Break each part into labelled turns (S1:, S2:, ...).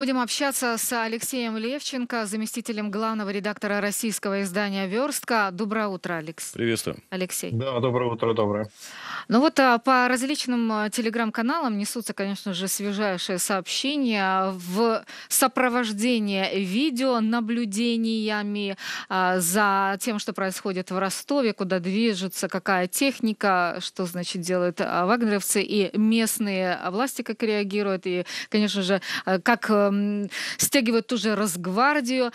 S1: Будем общаться с Алексеем Левченко, заместителем главного редактора российского издания «Верстка». Доброе утро, Алекс. Приветствую. Алексей. Да, доброе утро, доброе. Ну вот а, по различным а, телеграм-каналам несутся, конечно же, свежайшие сообщения в сопровождении видео наблюдениями а, за тем, что происходит в Ростове, куда движется, какая техника, что, значит, делают вагнеровцы и местные власти, как реагируют, и, конечно же, как э, стягивают ту же Росгвардию.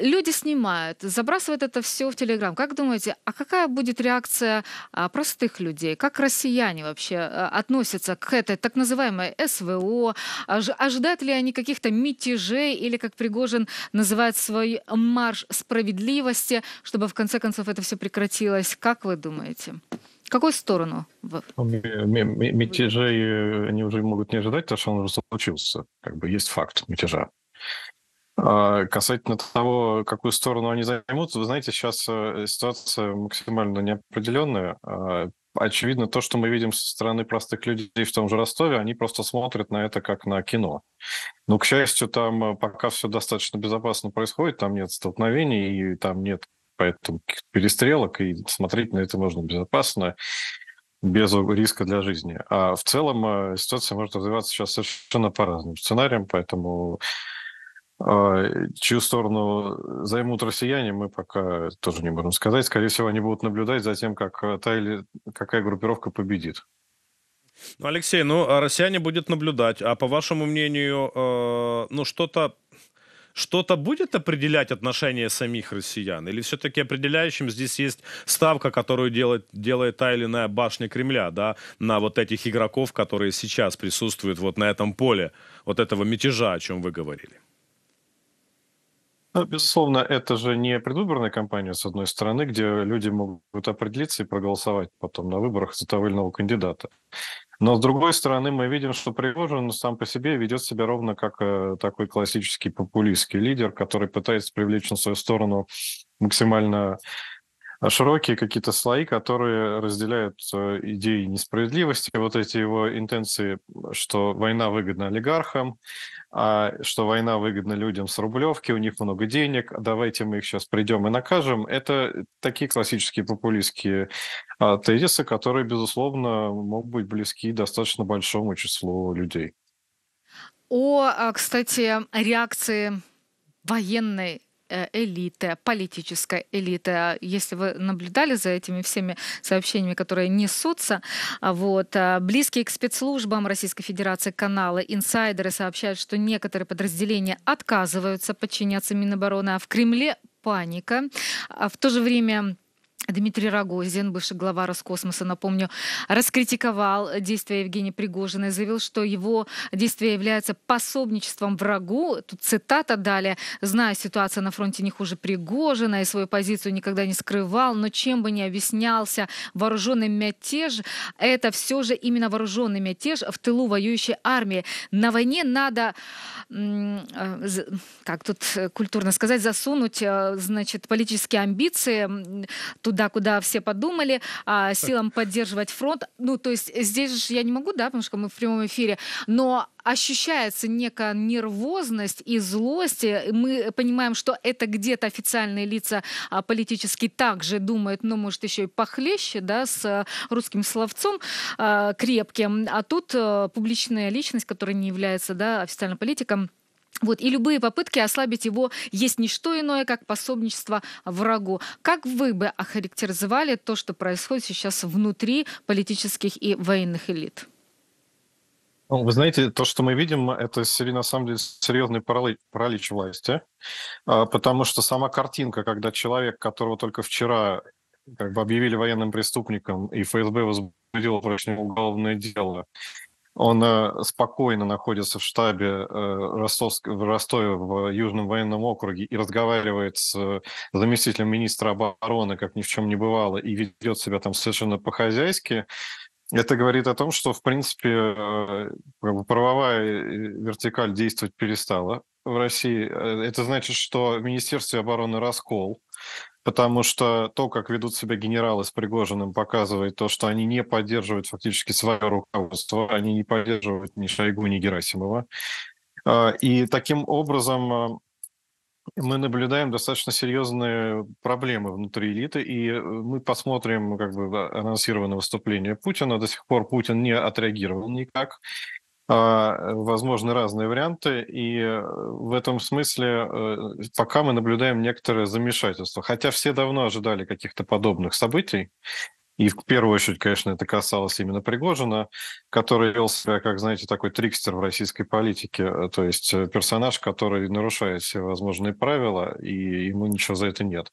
S1: Люди снимают, забрасывают это все в Телеграм. Как думаете, а какая будет реакция а, простых людей? Как россияне вообще э, относятся к этой так называемой СВО? Ож, ожидают ли они каких-то мятежей или, как Пригожин называет свой марш справедливости, чтобы в конце концов это все прекратилось? Как вы думаете? какую сторону? Ну,
S2: мятежей они уже могут не ожидать, потому что он уже случился. Как бы есть факт мятежа. А, касательно того, какую сторону они займут, вы знаете, сейчас э, ситуация максимально неопределенная. А, очевидно, то, что мы видим со стороны простых людей в том же Ростове, они просто смотрят на это как на кино. Но, к счастью, там э, пока все достаточно безопасно происходит, там нет столкновений, и там нет Поэтому перестрелок и смотреть на это можно безопасно, без риска для жизни. А в целом э, ситуация может развиваться сейчас совершенно по разным сценариям, поэтому э, Чью сторону займут россияне, мы пока тоже не можем сказать. Скорее всего, они будут наблюдать за тем, как э, та или какая группировка победит.
S3: Ну, Алексей, ну, а россияне будут наблюдать. А по вашему мнению, э, ну, что-то что-то будет определять отношения самих россиян? Или все-таки определяющим здесь есть ставка, которую делает, делает та или иная башня Кремля, да, на вот этих игроков, которые сейчас присутствуют вот на этом поле вот этого мятежа, о чем вы говорили?
S2: Ну, безусловно, это же не предвыборная кампания, с одной стороны, где люди могут определиться и проголосовать потом на выборах за того или иного кандидата. Но с другой стороны, мы видим, что Пригожин сам по себе ведет себя ровно как э, такой классический популистский лидер, который пытается привлечь на свою сторону максимально а широкие какие-то слои, которые разделяют э, идеи несправедливости, вот эти его интенции, что война выгодна олигархам, а что война выгодна людям с рублевки, у них много денег, давайте мы их сейчас придем и накажем. Это такие классические популистские а, тезисы, которые, безусловно, могут быть близки достаточно большому числу людей.
S1: О, а, кстати, реакции военной Э, элиты, политическая элита. Если вы наблюдали за этими всеми сообщениями, которые несутся, а, вот, а, близкие к спецслужбам Российской Федерации каналы, инсайдеры сообщают, что некоторые подразделения отказываются подчиняться Минобороны, а в Кремле паника. А в то же время Дмитрий Рогозин, бывший глава Роскосмоса, напомню, раскритиковал действия Евгения Пригожина и заявил, что его действия являются пособничеством врагу. Тут цитата далее. "Зная ситуацию на фронте не хуже Пригожина и свою позицию никогда не скрывал, но чем бы ни объяснялся вооруженный мятеж, это все же именно вооруженный мятеж в тылу воюющей армии. На войне надо, э, как тут культурно сказать, засунуть э, значит, политические амбиции туда, куда все подумали, а, силам поддерживать фронт. Ну, то есть здесь же я не могу, да, потому что мы в прямом эфире, но ощущается некая нервозность и злость. Мы понимаем, что это где-то официальные лица а, политически также думают, ну, может, еще и похлеще, да, с э, русским словцом а, крепким. А тут э, публичная личность, которая не является, да, официальным политиком, вот, и любые попытки ослабить его есть не что иное, как пособничество врагу. Как вы бы охарактеризовали то, что происходит сейчас внутри политических и военных элит?
S2: Ну, вы знаете, то, что мы видим, это на самом деле серьезный паралич власти, а, потому что сама картинка, когда человек, которого только вчера как бы объявили военным преступником, и ФСБ возбудило против него уголовное дело, он э, спокойно находится в штабе э, Ростовск... в Ростове в Южном военном округе и разговаривает с э, заместителем министра обороны, как ни в чем не бывало, и ведет себя там совершенно по-хозяйски. Это говорит о том, что, в принципе, правовая вертикаль действовать перестала в России. Это значит, что в Министерстве обороны раскол – Потому что то, как ведут себя генералы с Пригожиным, показывает то, что они не поддерживают фактически свое руководство, они не поддерживают ни Шойгу, ни Герасимова. А, и таким образом а, мы наблюдаем достаточно серьезные проблемы внутри элиты, и э, мы посмотрим как бы анонсированное выступление Путина. До сих пор Путин не отреагировал никак. А, возможны разные варианты, и э, в этом смысле э, пока мы наблюдаем некоторое замешательство. Хотя все давно ожидали каких-то подобных событий, и в первую очередь, конечно, это касалось именно Пригожина, который вел себя, как, знаете, такой трикстер в российской политике, э, то есть персонаж, который нарушает все возможные правила, и ему ничего за это нет.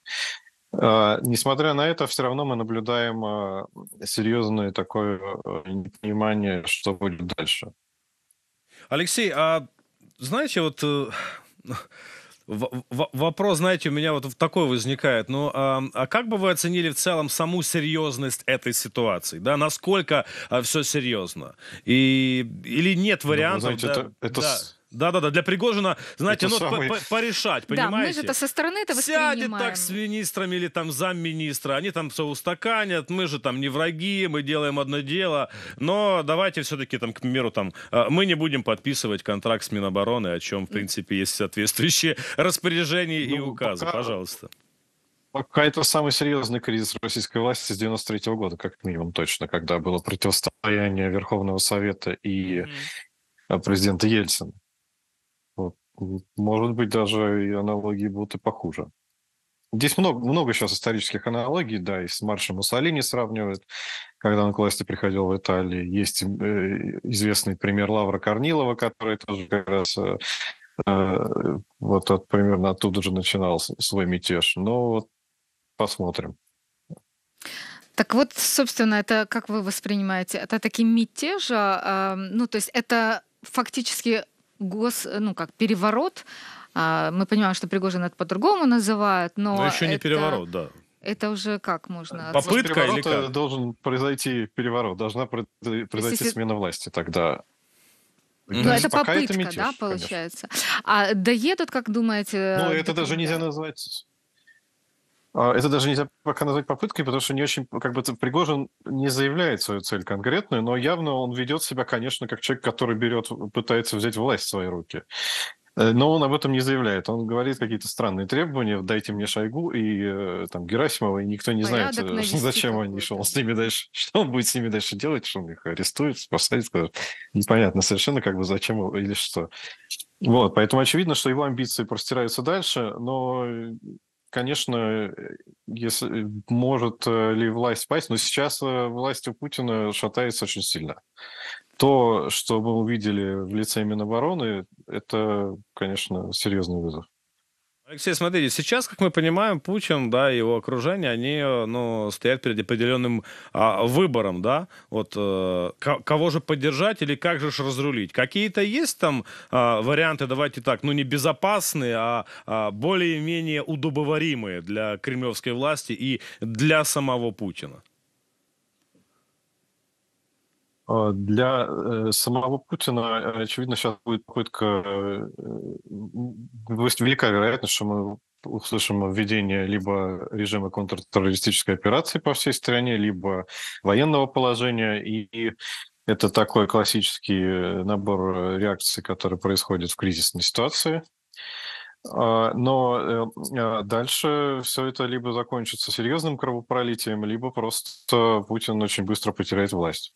S2: А, несмотря на это, все равно мы наблюдаем серьезное такое непонимание, что будет дальше.
S3: Алексей, а знаете, вот э, вопрос, знаете, у меня вот такой возникает. Ну, а, а как бы вы оценили в целом саму серьезность этой ситуации? Да, насколько а, все серьезно? И, или нет ну, вариантов? Ну, знаете, да, это, это да. Да-да-да, для Пригожина, знаете, это ну, самый... по -по порешать, понимаете? Да, мы же это со
S1: стороны это воспринимаем. Сядет так с
S3: министрами или там замминистра, они там все устаканят, мы же там не враги, мы делаем одно дело, но давайте все-таки там, к примеру, там, э, мы не будем подписывать контракт с Минобороны, о чем, в принципе, есть соответствующие распоряжения ну, и указы, пока... пожалуйста.
S2: Пока это самый серьезный кризис российской власти с 93 -го года, как минимум точно, когда было противостояние Верховного Совета и mm -hmm. президента Ельцина. Может быть, даже и аналогии будут и похуже. Здесь много, много сейчас исторических аналогий, да, и с маршем Муссолини сравнивают, когда он к власти приходил в Италии. Есть э, известный пример Лавра Корнилова, который тоже как раз э, э вот от, примерно оттуда же начинал свой мятеж. Но ну вот посмотрим.
S1: Так вот, собственно, это как вы воспринимаете? Это такие мятежа, а, ну, то есть это фактически гос, ну как переворот. А, мы понимаем, что Пригожин это по-другому называют, но... Но еще не это... переворот, да. Это уже как можно? Попытка или как?
S2: должен произойти переворот, должна произойти Если... смена власти тогда. Ну, это попытка, это мятеж, да, получается.
S1: Конечно. А доедут, как думаете? Ну, э, это даже нельзя
S2: назвать а, это даже нельзя пока назвать попыткой, потому что не очень, как бы, Пригожин не заявляет свою цель конкретную, но явно он ведет себя, конечно, как человек, который берет, пытается взять власть в свои руки. Э, но он об этом не заявляет. Он говорит какие-то странные требования, дайте мне Шойгу и э, там Герасимова, и никто не знает, э, зачем он не шел с ними дальше, что он будет с ними дальше делать, что он их арестует, посадит. Непонятно совершенно, как бы зачем или что. Вот, поэтому очевидно, что его амбиции простираются дальше, но конечно, э, если, э, может э, ли власть пасть, но сейчас власть у Путина шатается очень сильно. То, что мы увидели в лице Минобороны, это, конечно, серьезный вызов.
S3: Алексей, смотрите, сейчас, как мы понимаем, Путин, да, его окружение, они, э, ну, стоят перед определенным а, выбором, да, вот э, кого же поддержать или как же ж разрулить. Какие-то есть там а, варианты, давайте так, ну, не безопасные, а, а более-менее удобоваримые для кремлевской власти и для самого Путина?
S2: А, для э, самого Путина, э, очевидно, сейчас будет попытка, то э, есть велика вероятность, что мы услышим введение либо режима контртеррористической операции по всей стране, либо военного положения. И это такой классический набор реакций, который происходит в кризисной ситуации. А, но а дальше все это либо закончится серьезным кровопролитием, либо просто Путин очень быстро потеряет власть.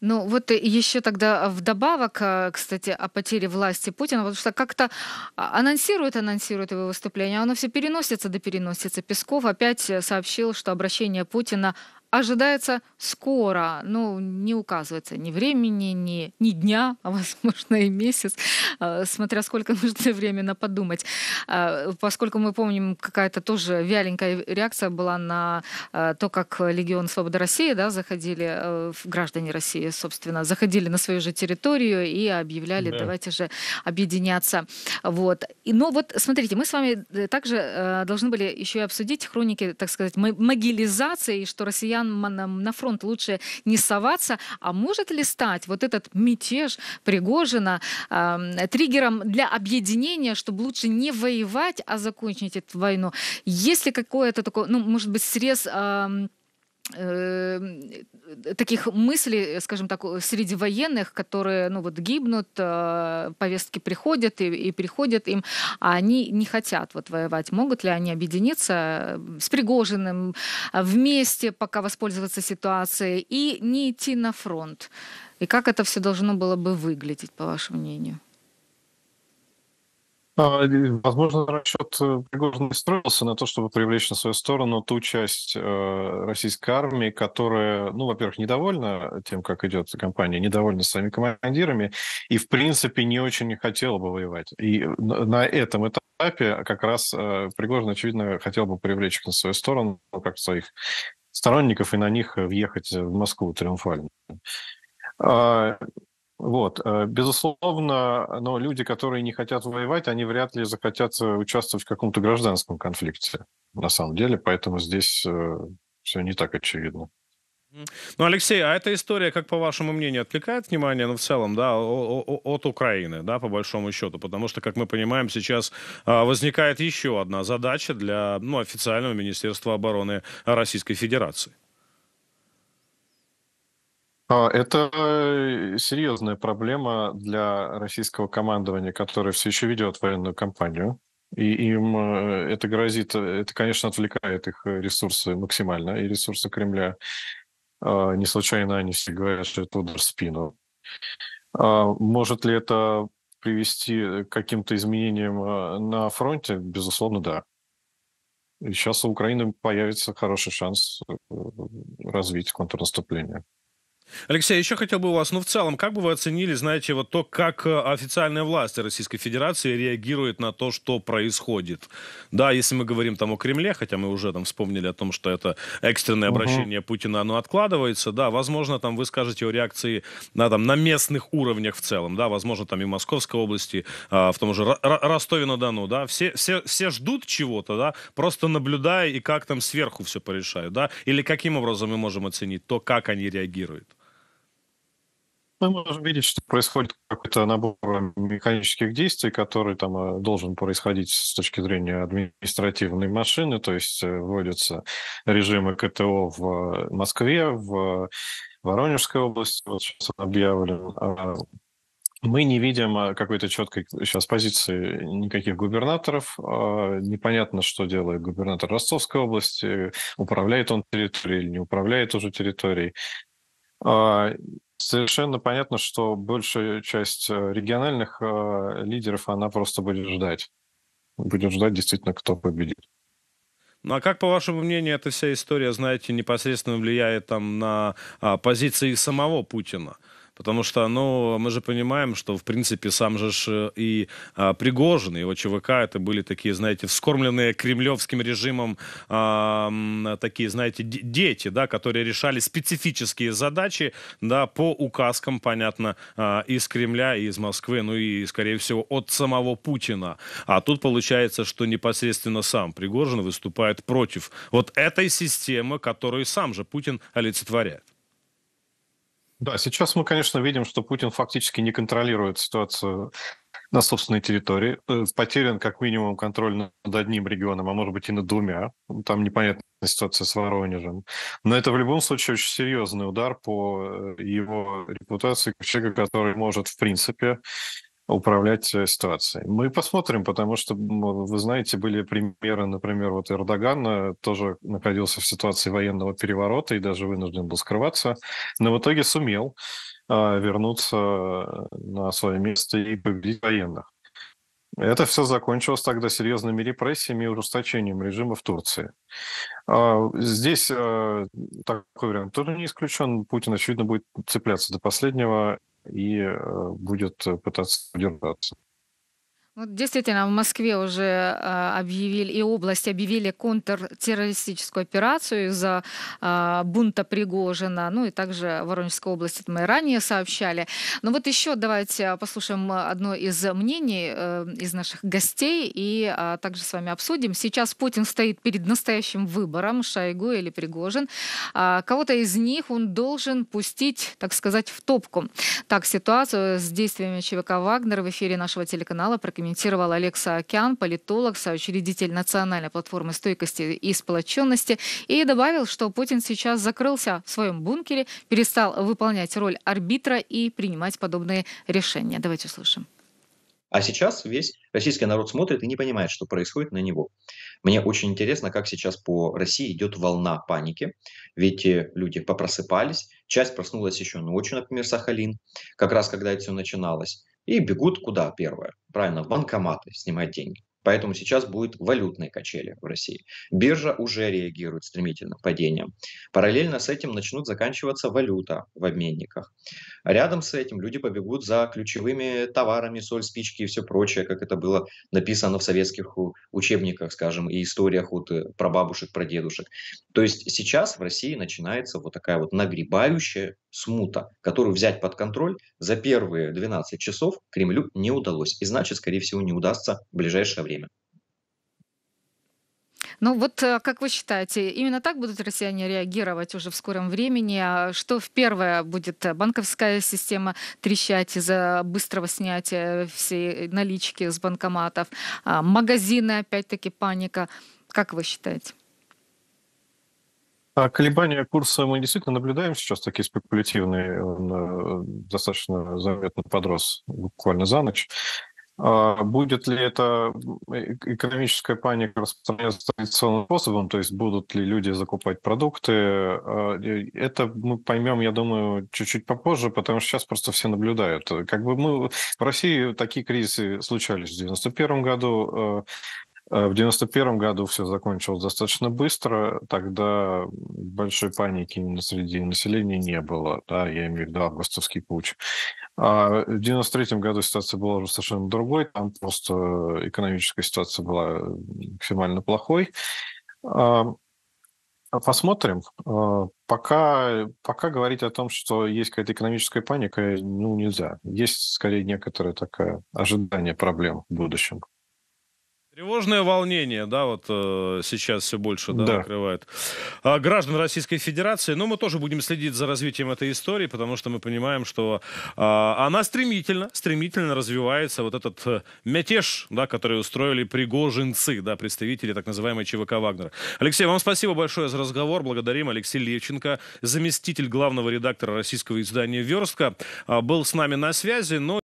S1: Ну вот э, еще тогда а, вдобавок, а, кстати, о потере власти Путина, потому что как-то а, анонсирует, анонсирует его выступление, оно все переносится да переносится. Песков опять э, сообщил, что обращение Путина ожидается скоро, ну, не указывается ни времени, ни, ни дня, а возможно и месяц, а, смотря сколько нужно времени подумать. А, поскольку мы помним, какая-то тоже вяленькая реакция была на а, то, как Легион Свободы России, да, заходили, граждане России, собственно, заходили на свою же территорию и объявляли, да. давайте же объединяться. Вот. И, но вот, смотрите, мы с вами э, также э, должны были еще и обсудить хроники, так сказать, могилизации, и что россияне россиянам на фронт лучше не соваться. А может ли стать вот этот мятеж Пригожина э, триггером для объединения, чтобы лучше не воевать, а закончить эту войну? Есть ли какое-то такое, ну, может быть, срез... Э, Э, таких мыслей, э, скажем так, среди военных, которые, ну вот, гибнут, э, повестки приходят и, и приходят им, а они не хотят вот воевать. Могут ли они объединиться с Пригожиным вместе, пока воспользоваться ситуацией и не идти на фронт? И как это все должно было бы выглядеть, по вашему мнению?
S2: А, возможно, расчет э, Пригожина строился на то, чтобы привлечь на свою сторону ту часть э, российской армии, которая, ну, во-первых, недовольна тем, как идет кампания, недовольна своими командирами и, в принципе, не очень хотела бы воевать. И на этом этапе как раз э, Пригожин, очевидно, хотел бы привлечь их на свою сторону, ну, как своих сторонников, и на них въехать в Москву триумфально. А, вот. Э, безусловно, но люди, которые не хотят воевать, они вряд ли захотят э, участвовать в каком-то гражданском конфликте, на самом деле, поэтому здесь э, все не так очевидно.
S3: Ну, Алексей, а эта история, как по вашему мнению, отвлекает внимание, ну, в целом, да, от Украины, да, по большому счету? Потому что, как мы понимаем, сейчас а, возникает еще одна задача для, ну, официального Министерства обороны Российской Федерации.
S2: А, это э, серьезная проблема для российского командования, которое все еще ведет военную кампанию. И им э, это грозит, э, это, конечно, отвлекает их ресурсы максимально, и ресурсы Кремля. А, не случайно они все говорят, что это удар в спину. А, может ли это привести к каким-то изменениям на фронте? Безусловно, да. И сейчас у Украины появится хороший шанс развить контрнаступление.
S3: Алексей, еще хотел бы у вас, ну, в целом, как бы вы оценили, знаете, вот то, как э, официальная власть Российской Федерации реагирует на то, что происходит? Да, если мы говорим там о Кремле, хотя мы уже там вспомнили о том, что это экстренное обращение угу. Путина, оно откладывается, да, возможно, там вы скажете о реакции на, там, на местных уровнях в целом, да, возможно, там и в Московской области, а, в том же Ростове-на-Дону, да, все, все, все ждут чего-то, да, просто наблюдая и как там сверху все порешают, да, или каким образом мы можем оценить то, как они реагируют?
S2: мы можем видеть, что происходит какой-то набор э, механических действий, который там э, должен происходить с точки зрения административной машины, то есть э, вводятся режимы КТО в Москве, в Воронежской области, вот сейчас он объявлен, а мы не видим какой-то четкой сейчас позиции никаких губернаторов. А непонятно, что делает губернатор Ростовской области, управляет он территорией или не управляет уже территорией. А Совершенно понятно, что большая часть э, региональных э, лидеров, она просто будет ждать. Будет ждать действительно, кто победит.
S3: Ну а как, по вашему мнению, эта вся история, знаете, непосредственно влияет там на а, позиции самого Путина? Потому что, ну, мы же понимаем, что, в принципе, сам же э, и а, Пригожин, и его ЧВК, это были такие, знаете, вскормленные кремлевским режимом а, такие, знаете, дети, да, которые решали специфические задачи, да, по указкам, понятно, а, из Кремля, и из Москвы, ну и, скорее всего, от самого Путина. А тут получается, что непосредственно сам Пригожин выступает против вот этой системы, которую сам же Путин олицетворяет.
S2: Да, сейчас мы, конечно, видим, что Путин фактически не контролирует ситуацию на собственной территории. Э, потерян как минимум контроль над одним регионом, а может быть и над двумя. Там непонятная ситуация с Воронежем. Но это в любом случае очень серьезный удар по э, его репутации человека, который может, в принципе, управлять э, ситуацией. Мы посмотрим, потому что, э, вы знаете, были примеры, например, вот Эрдоган э, тоже находился в ситуации военного переворота и даже вынужден был скрываться, но в итоге сумел а, вернуться на свое место и победить военных. Это все закончилось тогда серьезными репрессиями и ужесточением режима в Турции. А, здесь такой вариант тоже не исключен. Путин, очевидно, будет цепляться до последнего и э, будет э, пытаться удержаться.
S1: Вот действительно, в Москве уже а, объявили, и область объявили контртеррористическую операцию из-за а, бунта Пригожина. Ну и также Воронежская область, это мы ранее сообщали. Но ну вот еще давайте а, послушаем одно из мнений э, из наших гостей и также с вами обсудим. Сейчас Путин стоит перед настоящим выбором, Шойгу или Пригожин. Кого-то из них он должен пустить, так сказать, в топку. Так, ситуацию с действиями ЧВК «Вагнер» в эфире нашего телеканала прокомментировали прокомментировал Алекса Океан, политолог, соучредитель Национальной платформы стойкости и сплоченности, и добавил, что Путин сейчас закрылся в своем бункере, перестал выполнять роль арбитра и принимать подобные решения. Давайте услышим.
S2: А сейчас весь российский народ смотрит и не понимает, что происходит на него. Мне очень интересно, как сейчас по России идет волна паники, ведь э, люди попросыпались, часть проснулась еще ночью, например, Сахалин, как раз когда это все начиналось и бегут куда первое? Правильно, в банкоматы снимать деньги. Поэтому сейчас будет валютные качели в России. Биржа уже реагирует стремительно падением. Параллельно с этим начнут заканчиваться валюта в обменниках. Рядом с этим люди побегут за ключевыми товарами, соль, спички и все прочее, как это было написано в советских учебниках, скажем, и историях вот э, про бабушек, про дедушек. То есть сейчас в России начинается вот такая вот нагребающая смута, которую взять под контроль за первые 12 часов Кремлю не удалось. И значит, скорее всего, не удастся в ближайшее время.
S1: Ну вот э, как вы считаете, именно так будут россияне реагировать уже в скором времени? А что в первое будет э, банковская система трещать из-за быстрого снятия всей налички с банкоматов? А магазины, опять-таки, паника. Как вы считаете?
S2: А Колебания курса мы действительно наблюдаем сейчас, такие спекулятивные. Он э, достаточно заметно подрос буквально за ночь. А будет ли это э, экономическая паника распространяться традиционным способом, то есть будут ли люди закупать продукты, а, это мы поймем, я думаю, чуть-чуть попозже, потому что сейчас просто все наблюдают. Как бы мы в России такие кризисы случались в 1991 году, а, а, в девяносто первом году все закончилось достаточно быстро, тогда большой паники именно среди населения не было, да, я имею в виду августовский путь. А в третьем году ситуация была уже совершенно другой, там просто экономическая ситуация была максимально плохой. А, а посмотрим. Пока, пока говорить о том, что есть какая-то экономическая паника, ну, нельзя. Есть, скорее, некоторое такое ожидание проблем в будущем.
S3: Тревожное волнение, да, вот э, сейчас все больше да, да. открывает. А, граждан Российской Федерации, ну, мы тоже будем следить за развитием этой истории, потому что мы понимаем, что э, она стремительно, стремительно развивается, вот этот э, мятеж, да, который устроили пригожинцы, да, представители так называемой ЧВК Вагнера. Алексей, вам спасибо большое за разговор, благодарим. Алексей Левченко, заместитель главного редактора российского издания «Верстка», э, был с нами на связи, но...